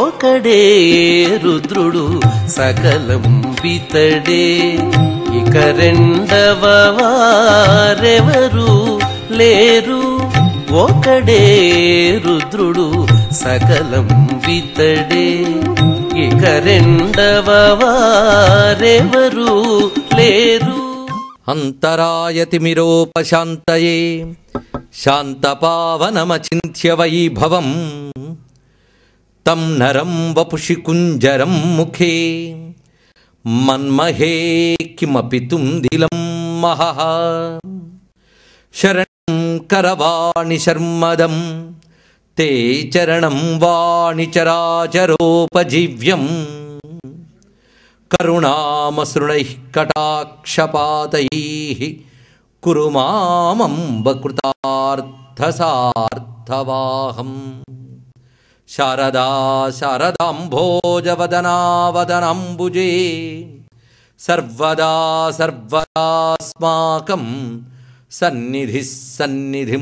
ఒకడే రుద్రుడు సకలం వితడే ఇక రెండవ వారెవరు లేరు ఒకడే రుద్రుడు సకలం వితడే ఇక రెండవ వారెవరు లేరు అంతరాయతిమిరోపశాంతయే శాంతపావనమచింత్య వైభవం तं नरं वपुषि कुञ्जरं मुखे मन्महे किमपि तुधिलं महः शरणं करवाणि शर्मदं ते चरणं वाणि चराचरोपजीव्यम् करुणामसृणैः कटाक्षपातैः कुरु मामम्बकृतार्थसार्थवाहम् शारदा शारदाम्भोजवदनावदनम्बुजे सर्वदा सर्वदास्माकं सन्निधिं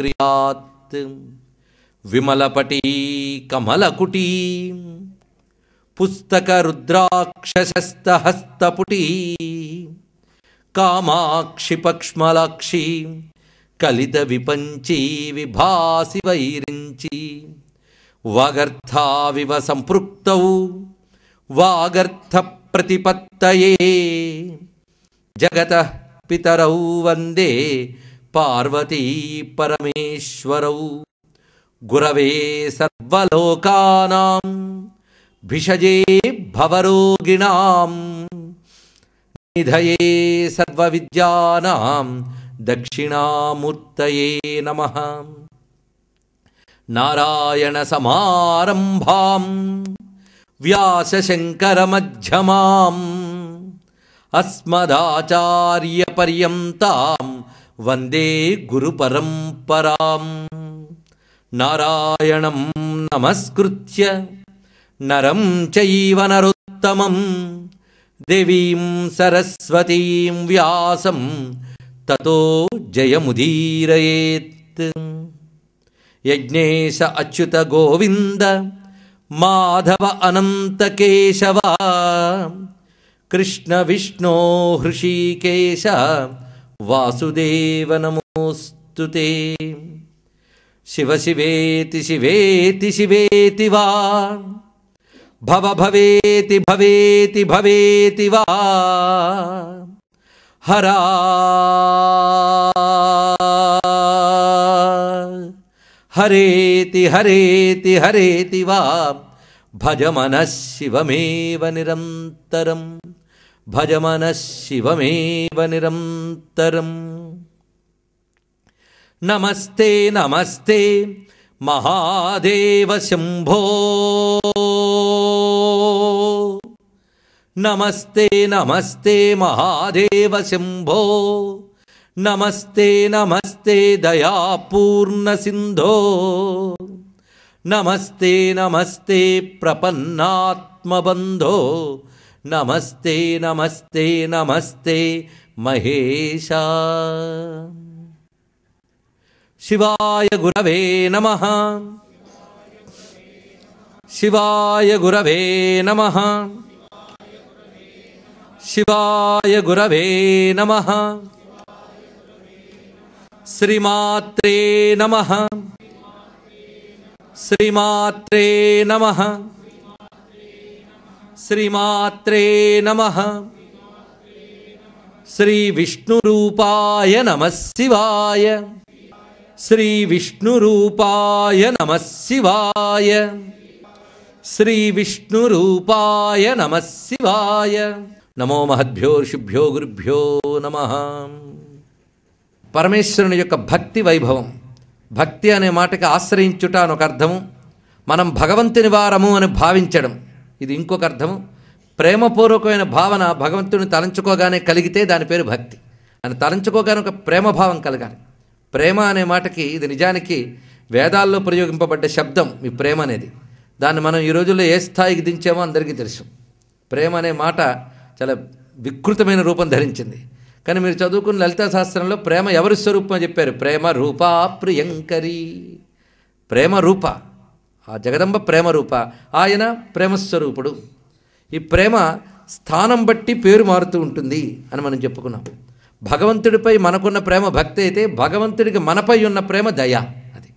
क्रियात् विमलपटी कमलकुटी पुस्तकरुद्राक्षशस्तहस्तपुटी कामाक्षिपक्ष्मलाक्षी कलितविपञ्ची विभासि वैरिञ्ची वागर्थाविव सम्पृक्तौ वागर्थप्रतिपत्तये जगतः पितरौ वन्दे पार्वती परमेश्वरौ गुरवे सर्वलोकानां भिषजे भवरोगिणां निधये सर्वविद्यानां दक्षिणामूर्तये नमः नारायणसमारम्भां व्यासशङ्करमध्यमाम् अस्मदाचार्यपर्यन्ताम् वन्दे गुरुपरम्पराम् नारायणं नमस्कृत्य नरं चैव नरुत्तमं देवीं सरस्वतीं व्यासं ततो जयमुदीरयेत् यज्ञेश अच्युत गोविंद माधव अनन्तकेशव कृष्णविष्णो हृषीकेश वासुदेव नमोऽस्तु ते शिव शिवेति शिवेति शिवेति वा भव भवेति भवेति भवेति वा हरा हरेति हरेति हरेति वा भज मनः शिवमेव भज मनः शिवमेव निरन्तरम् नमस्ते नमस्ते महादेव नमस्ते नमस्ते महादेवशिंभो नमस्ते नमस्ते दयापूर्णसिन्धो नमस्ते नमस्ते प्रपन्नात्मबन्धो नमस्ते नमस्ते नमस्ते महेश शिवाय गुरवे नमः शिवाय गुरवे नमः शिवाय गुरवे नमः शिवाय श्रीमात्रे नमः श्रीमात्रे नमः श्रीमात्रे नमः श्री विष्णुरूपाय नमः शिवाय श्री विष्णुरूपाय नमः शिवाय श्री विष्णुरूपाय नमः शिवाय नमो महद्भ्यो शुभ्यो गुरुभ्यो नमः పరమేశ్వరుని యొక్క భక్తి వైభవం భక్తి అనే మాటకి ఆశ్రయించుట అని ఒక అర్థము మనం భగవంతుని వారము అని భావించడం ఇది ఇంకొక అర్థము ప్రేమపూర్వకమైన భావన భగవంతుని తలంచుకోగానే కలిగితే దాని పేరు భక్తి అని తలంచుకోగానే ఒక ప్రేమభావం కలగాలి ప్రేమ అనే మాటకి ఇది నిజానికి వేదాల్లో ప్రయోగింపబడ్డ శబ్దం ఈ ప్రేమ అనేది దాన్ని మనం ఈ రోజుల్లో ఏ స్థాయికి దించామో అందరికీ తెలుసు ప్రేమ అనే మాట చాలా వికృతమైన రూపం ధరించింది కానీ మీరు చదువుకున్న లలితా శాస్త్రంలో ప్రేమ ఎవరి స్వరూపం చెప్పారు ప్రేమ రూపా ప్రియంకరి ప్రేమ రూప ఆ జగదంబ ప్రేమ రూప ఆయన ప్రేమస్వరూపుడు ఈ ప్రేమ స్థానం బట్టి పేరు మారుతూ ఉంటుంది అని మనం చెప్పుకున్నాం భగవంతుడిపై మనకున్న ప్రేమ భక్తి అయితే భగవంతుడికి మనపై ఉన్న ప్రేమ దయ అది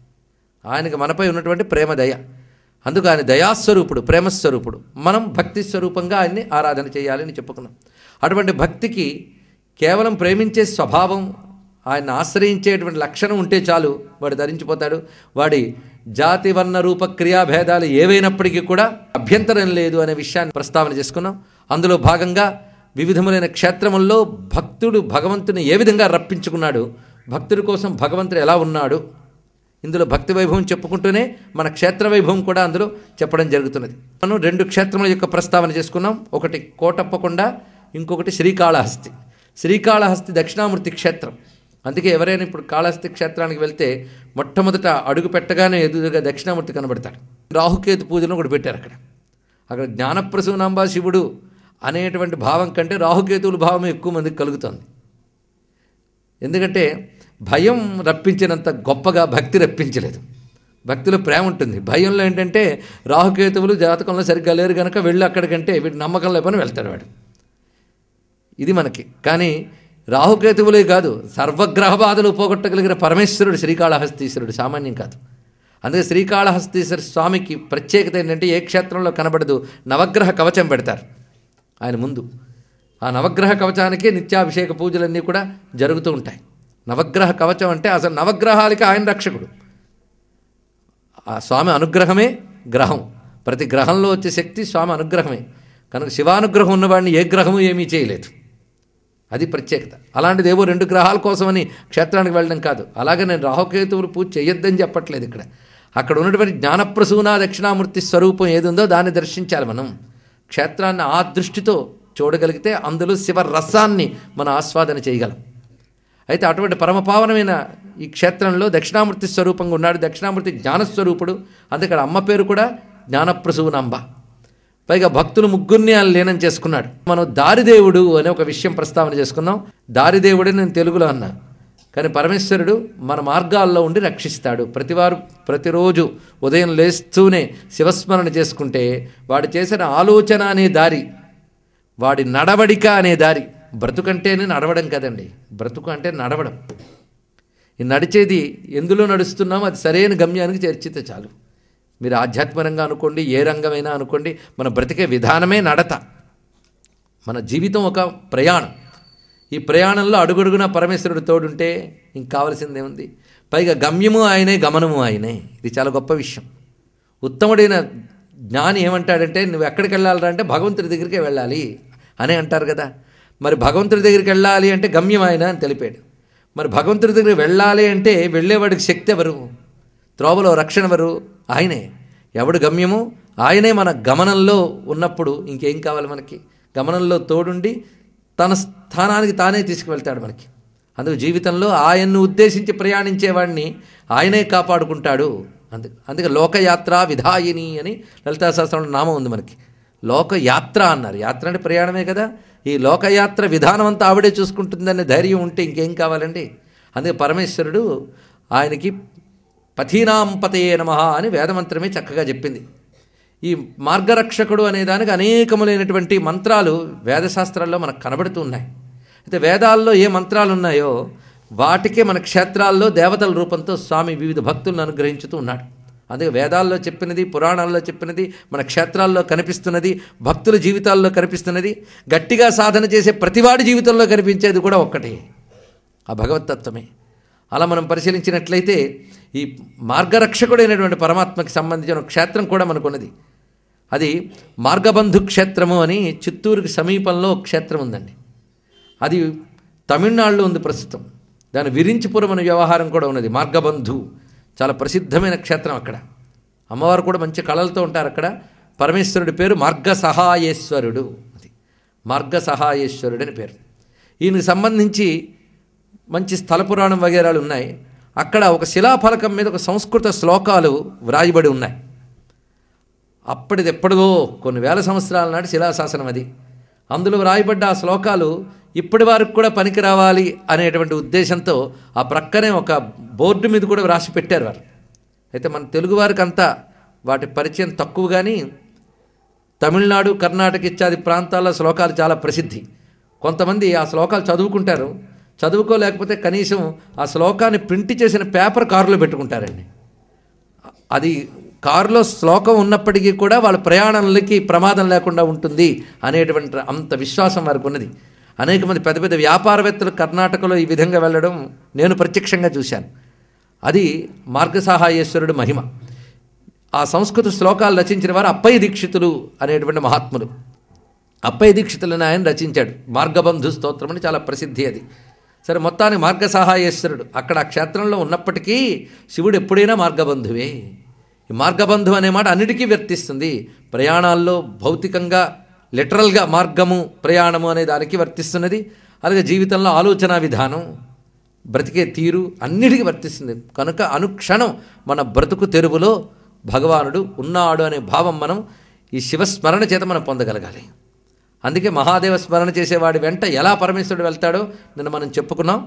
ఆయనకి మనపై ఉన్నటువంటి ప్రేమ దయ అందుకు ఆయన దయాస్వరూపుడు ప్రేమస్వరూపుడు మనం భక్తి స్వరూపంగా ఆయన్ని ఆరాధన చేయాలని చెప్పుకున్నాం అటువంటి భక్తికి కేవలం ప్రేమించే స్వభావం ఆయన ఆశ్రయించేటువంటి లక్షణం ఉంటే చాలు వాడు ధరించిపోతాడు వాడి జాతి వర్ణ రూప క్రియాభేదాలు ఏవైనప్పటికీ కూడా అభ్యంతరం లేదు అనే విషయాన్ని ప్రస్తావన చేసుకున్నాం అందులో భాగంగా వివిధములైన క్షేత్రముల్లో భక్తుడు భగవంతుని ఏ విధంగా రప్పించుకున్నాడు భక్తుడి కోసం భగవంతుడు ఎలా ఉన్నాడు ఇందులో భక్తి వైభవం చెప్పుకుంటూనే మన క్షేత్ర వైభవం కూడా అందులో చెప్పడం జరుగుతున్నది మనం రెండు క్షేత్రముల యొక్క ప్రస్తావన చేసుకున్నాం ఒకటి కోటప్పకొండ ఇంకొకటి శ్రీకాళహస్తి శ్రీకాళహస్తి దక్షిణామూర్తి క్షేత్రం అందుకే ఎవరైనా ఇప్పుడు కాళహస్తి క్షేత్రానికి వెళ్తే మొట్టమొదట అడుగు పెట్టగానే ఎదురుగా దక్షిణామూర్తి కనబడతాడు రాహుకేతు పూజను కూడా పెట్టారు అక్కడ అక్కడ జ్ఞానప్రసూనాంబా శివుడు అనేటువంటి భావం కంటే రాహుకేతువుల భావం ఎక్కువ మందికి కలుగుతుంది ఎందుకంటే భయం రప్పించినంత గొప్పగా భక్తి రప్పించలేదు భక్తిలో ప్రేమ ఉంటుంది భయంలో ఏంటంటే రాహుకేతువులు జాతకంలో సరిగ్గా లేరు కనుక వెళ్ళి అక్కడికంటే వీటి నమ్మకం లేకపోయినా వెళ్తాడు వాడు ఇది మనకి కానీ రాహుకేతువులే కాదు సర్వగ్రహ బాధలు పోగొట్టగలిగిన పరమేశ్వరుడు శ్రీకాళహస్తీశ్వరుడు సామాన్యం కాదు అందుకే శ్రీకాళహస్తీశ్వర స్వామికి ప్రత్యేకత ఏంటంటే ఏ క్షేత్రంలో కనబడదు నవగ్రహ కవచం పెడతారు ఆయన ముందు ఆ నవగ్రహ కవచానికే నిత్యాభిషేక పూజలన్నీ కూడా జరుగుతూ ఉంటాయి నవగ్రహ కవచం అంటే అసలు నవగ్రహాలకి ఆయన రక్షకుడు ఆ స్వామి అనుగ్రహమే గ్రహం ప్రతి గ్రహంలో వచ్చే శక్తి స్వామి అనుగ్రహమే కనుక శివానుగ్రహం ఉన్నవాడిని ఏ గ్రహము ఏమీ చేయలేదు అది ప్రత్యేకత అలాంటిది ఏవో రెండు గ్రహాల కోసమని క్షేత్రానికి వెళ్ళడం కాదు అలాగే నేను రాహుకేతువులు పూజ చేయొద్దని చెప్పట్లేదు ఇక్కడ అక్కడ ఉన్నటువంటి జ్ఞానప్రసూన దక్షిణామూర్తి స్వరూపం ఏది ఉందో దాన్ని దర్శించాలి మనం క్షేత్రాన్ని ఆ దృష్టితో చూడగలిగితే అందులో శివ రసాన్ని మనం ఆస్వాదన చేయగలం అయితే అటువంటి పరమపావనమైన ఈ క్షేత్రంలో దక్షిణామూర్తి స్వరూపంగా ఉన్నాడు దక్షిణామూర్తి జ్ఞానస్వరూపుడు అందుకడ అమ్మ పేరు కూడా జ్ఞానప్రసూనాంబ పైగా భక్తులు ముగ్గురిని ఆయన లీనం చేసుకున్నాడు మనం దారిదేవుడు అనే ఒక విషయం ప్రస్తావన చేసుకుందాం దారిదేవుడే నేను తెలుగులో అన్నా కానీ పరమేశ్వరుడు మన మార్గాల్లో ఉండి రక్షిస్తాడు ప్రతివారు ప్రతిరోజు ఉదయం లేస్తూనే శివస్మరణ చేసుకుంటే వాడు చేసిన ఆలోచన అనే దారి వాడి నడవడిక అనే దారి బ్రతుకంటేనే నడవడం కదండి బ్రతుకు అంటే నడవడం ఈ నడిచేది ఎందులో నడుస్తున్నామో అది సరైన గమ్యానికి చేర్చితే చాలు మీరు ఆధ్యాత్మికంగా అనుకోండి ఏ రంగమైనా అనుకోండి మన బ్రతికే విధానమే నడత మన జీవితం ఒక ప్రయాణం ఈ ప్రయాణంలో అడుగడుగున పరమేశ్వరుడు తోడుంటే ఇంక కావలసిందేముంది పైగా గమ్యము ఆయనే గమనము ఆయనే ఇది చాలా గొప్ప విషయం ఉత్తముడైన జ్ఞాని ఏమంటాడంటే నువ్వు ఎక్కడికి వెళ్ళాలరా అంటే భగవంతుడి దగ్గరికే వెళ్ళాలి అని అంటారు కదా మరి భగవంతుడి దగ్గరికి వెళ్ళాలి అంటే గమ్యం ఆయన అని తెలిపాడు మరి భగవంతుడి దగ్గరికి వెళ్ళాలి అంటే వెళ్ళేవాడికి శక్తి ఎవరు త్రోవలో రక్షణ ఎవరు ఆయనే ఎవడు గమ్యము ఆయనే మన గమనంలో ఉన్నప్పుడు ఇంకేం కావాలి మనకి గమనంలో తోడుండి తన స్థానానికి తానే తీసుకువెళ్తాడు మనకి అందుకు జీవితంలో ఆయన్ను ఉద్దేశించి ప్రయాణించేవాడిని ఆయనే కాపాడుకుంటాడు అందు అందుకే లోకయాత్ర విధాయిని అని లలితా శాస్త్రంలో నామం ఉంది మనకి లోకయాత్ర అన్నారు యాత్ర అంటే ప్రయాణమే కదా ఈ లోకయాత్ర విధానం అంతా ఆవిడే చూసుకుంటుందనే ధైర్యం ఉంటే ఇంకేం కావాలండి అందుకే పరమేశ్వరుడు ఆయనకి పథీనాంపతయే నమ అని వేదమంత్రమే చక్కగా చెప్పింది ఈ మార్గరక్షకుడు అనే దానికి అనేకములైనటువంటి మంత్రాలు వేదశాస్త్రాల్లో మనకు కనబడుతూ ఉన్నాయి అయితే వేదాల్లో ఏ మంత్రాలు ఉన్నాయో వాటికే మన క్షేత్రాల్లో దేవతల రూపంతో స్వామి వివిధ భక్తులను అనుగ్రహించుతూ ఉన్నాడు అందుకే వేదాల్లో చెప్పినది పురాణాల్లో చెప్పినది మన క్షేత్రాల్లో కనిపిస్తున్నది భక్తుల జీవితాల్లో కనిపిస్తున్నది గట్టిగా సాధన చేసే ప్రతివాడి జీవితంలో కనిపించేది కూడా ఒక్కటే ఆ భగవతత్వమే అలా మనం పరిశీలించినట్లయితే ఈ మార్గరక్షకుడైనటువంటి పరమాత్మకి సంబంధించిన క్షేత్రం కూడా మనకున్నది అది మార్గబంధు క్షేత్రము అని చిత్తూరుకి సమీపంలో క్షేత్రం ఉందండి అది తమిళనాడులో ఉంది ప్రస్తుతం దాని విరించిపురం అనే వ్యవహారం కూడా ఉన్నది మార్గబంధు చాలా ప్రసిద్ధమైన క్షేత్రం అక్కడ అమ్మవారు కూడా మంచి కళలతో ఉంటారు అక్కడ పరమేశ్వరుడి పేరు మార్గ సహాయేశ్వరుడు అది మార్గ సహాయేశ్వరుడు అని పేరు ఈయనకు సంబంధించి మంచి స్థల పురాణం వగేరాలు ఉన్నాయి అక్కడ ఒక శిలాఫలకం మీద ఒక సంస్కృత శ్లోకాలు వ్రాయబడి ఉన్నాయి అప్పటిది ఎప్పటిదో కొన్ని వేల సంవత్సరాల నాటి శిలాశాసనం అది అందులో వ్రాయబడ్డ ఆ శ్లోకాలు ఇప్పటి వరకు కూడా పనికి రావాలి అనేటువంటి ఉద్దేశంతో ఆ ప్రక్కనే ఒక బోర్డు మీద కూడా వ్రాసి పెట్టారు వారు అయితే మన తెలుగు వారికి అంతా వాటి పరిచయం తక్కువ కానీ తమిళనాడు కర్ణాటక ఇత్యాది ప్రాంతాల శ్లోకాలు చాలా ప్రసిద్ధి కొంతమంది ఆ శ్లోకాలు చదువుకుంటారు చదువుకోలేకపోతే కనీసం ఆ శ్లోకాన్ని ప్రింట్ చేసిన పేపర్ కారులో పెట్టుకుంటారండి అది కారులో శ్లోకం ఉన్నప్పటికీ కూడా వాళ్ళ ప్రయాణాలకి ప్రమాదం లేకుండా ఉంటుంది అనేటువంటి అంత విశ్వాసం వారికి ఉన్నది అనేక మంది పెద్ద పెద్ద వ్యాపారవేత్తలు కర్ణాటకలో ఈ విధంగా వెళ్ళడం నేను ప్రత్యక్షంగా చూశాను అది మార్గసహాయేశ్వరుడు మహిమ ఆ సంస్కృత శ్లోకాలు రచించిన వారు అప్పయ్య దీక్షితులు అనేటువంటి మహాత్ములు అప్పయ్య దీక్షితులను ఆయన రచించాడు మార్గబంధు స్తోత్రం అని చాలా ప్రసిద్ధి అది సరే మొత్తానికి మార్గ సహాయేశ్వరుడు అక్కడ ఆ క్షేత్రంలో ఉన్నప్పటికీ శివుడు ఎప్పుడైనా మార్గబంధువే ఈ మార్గబంధు అనే మాట అన్నిటికీ వర్తిస్తుంది ప్రయాణాల్లో భౌతికంగా లిటరల్గా మార్గము ప్రయాణము అనే దానికి వర్తిస్తున్నది అలాగే జీవితంలో ఆలోచన విధానం బ్రతికే తీరు అన్నిటికీ వర్తిస్తుంది కనుక అనుక్షణం మన బ్రతుకు తెరువులో భగవానుడు ఉన్నాడు అనే భావం మనం ఈ శివస్మరణ చేత మనం పొందగలగాలి అందుకే మహాదేవ స్మరణ చేసేవాడి వెంట ఎలా పరమేశ్వరుడు వెళ్తాడో నిన్న మనం చెప్పుకున్నాం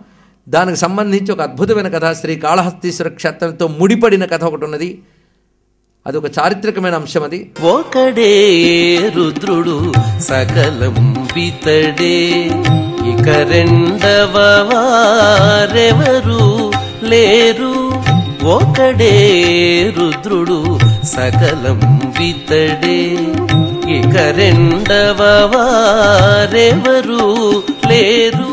దానికి సంబంధించి ఒక అద్భుతమైన కథ శ్రీ కాళహస్తీశ్వర క్షేత్రంతో ముడిపడిన కథ ఒకటి ఉన్నది అది ఒక చారిత్రకమైన అంశం అది ఒకడే రుద్రుడు సకలం పితడే ఇక రెండవ వారెవరు లేరు ఒకడే రుద్రుడు సకలం పితడే ఇక రెండవ వారెవరూ లేరు